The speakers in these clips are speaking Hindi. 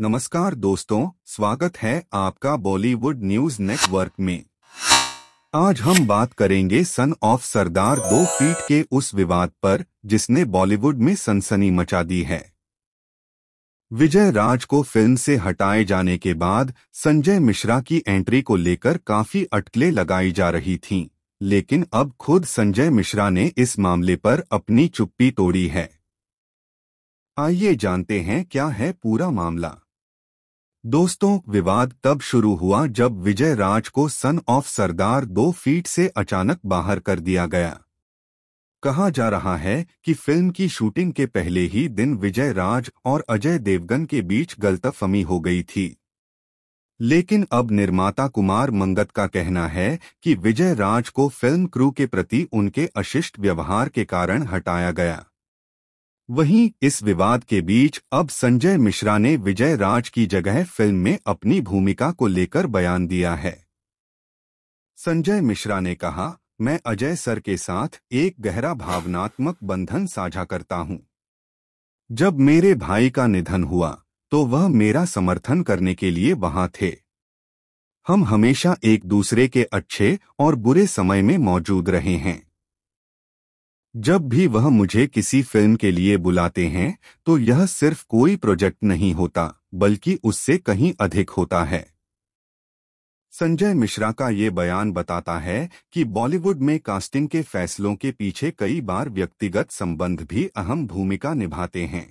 नमस्कार दोस्तों स्वागत है आपका बॉलीवुड न्यूज नेटवर्क में आज हम बात करेंगे सन ऑफ सरदार दो फीट के उस विवाद पर जिसने बॉलीवुड में सनसनी मचा दी है विजय राज को फिल्म से हटाए जाने के बाद संजय मिश्रा की एंट्री को लेकर काफी अटकलें लगाई जा रही थीं, लेकिन अब खुद संजय मिश्रा ने इस मामले पर अपनी चुप्पी तोड़ी है आइए जानते हैं क्या है पूरा मामला दोस्तों विवाद तब शुरू हुआ जब विजय राज को सन ऑफ सरदार दो फीट से अचानक बाहर कर दिया गया कहा जा रहा है कि फिल्म की शूटिंग के पहले ही दिन विजय राज और अजय देवगन के बीच गलतफहमी हो गई थी लेकिन अब निर्माता कुमार मंगत का कहना है कि विजय राज को फिल्म क्रू के प्रति उनके अशिष्ट व्यवहार के कारण हटाया गया वहीं इस विवाद के बीच अब संजय मिश्रा ने विजय राज की जगह फिल्म में अपनी भूमिका को लेकर बयान दिया है संजय मिश्रा ने कहा मैं अजय सर के साथ एक गहरा भावनात्मक बंधन साझा करता हूं। जब मेरे भाई का निधन हुआ तो वह मेरा समर्थन करने के लिए वहां थे हम हमेशा एक दूसरे के अच्छे और बुरे समय में मौजूद रहे हैं जब भी वह मुझे किसी फिल्म के लिए बुलाते हैं तो यह सिर्फ कोई प्रोजेक्ट नहीं होता बल्कि उससे कहीं अधिक होता है संजय मिश्रा का ये बयान बताता है कि बॉलीवुड में कास्टिंग के फैसलों के पीछे कई बार व्यक्तिगत संबंध भी अहम भूमिका निभाते हैं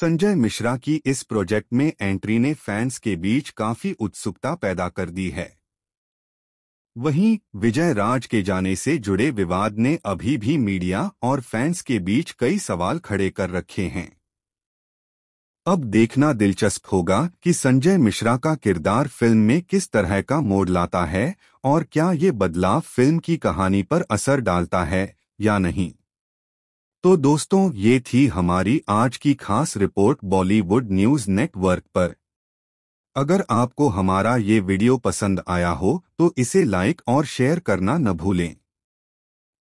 संजय मिश्रा की इस प्रोजेक्ट में एंट्री ने फैंस के बीच काफी उत्सुकता पैदा कर दी है वहीं विजय राज के जाने से जुड़े विवाद ने अभी भी मीडिया और फैंस के बीच कई सवाल खड़े कर रखे हैं अब देखना दिलचस्प होगा कि संजय मिश्रा का किरदार फिल्म में किस तरह का मोड़ लाता है और क्या ये बदलाव फिल्म की कहानी पर असर डालता है या नहीं तो दोस्तों ये थी हमारी आज की खास रिपोर्ट बॉलीवुड न्यूज़ नेटवर्क पर अगर आपको हमारा ये वीडियो पसंद आया हो तो इसे लाइक और शेयर करना न भूलें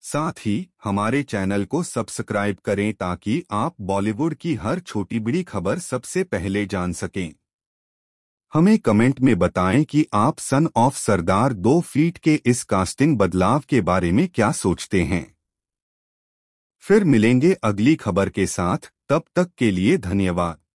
साथ ही हमारे चैनल को सब्सक्राइब करें ताकि आप बॉलीवुड की हर छोटी बड़ी खबर सबसे पहले जान सकें हमें कमेंट में बताएं कि आप सन ऑफ सरदार दो फीट के इस कास्टिंग बदलाव के बारे में क्या सोचते हैं फिर मिलेंगे अगली खबर के साथ तब तक के लिए धन्यवाद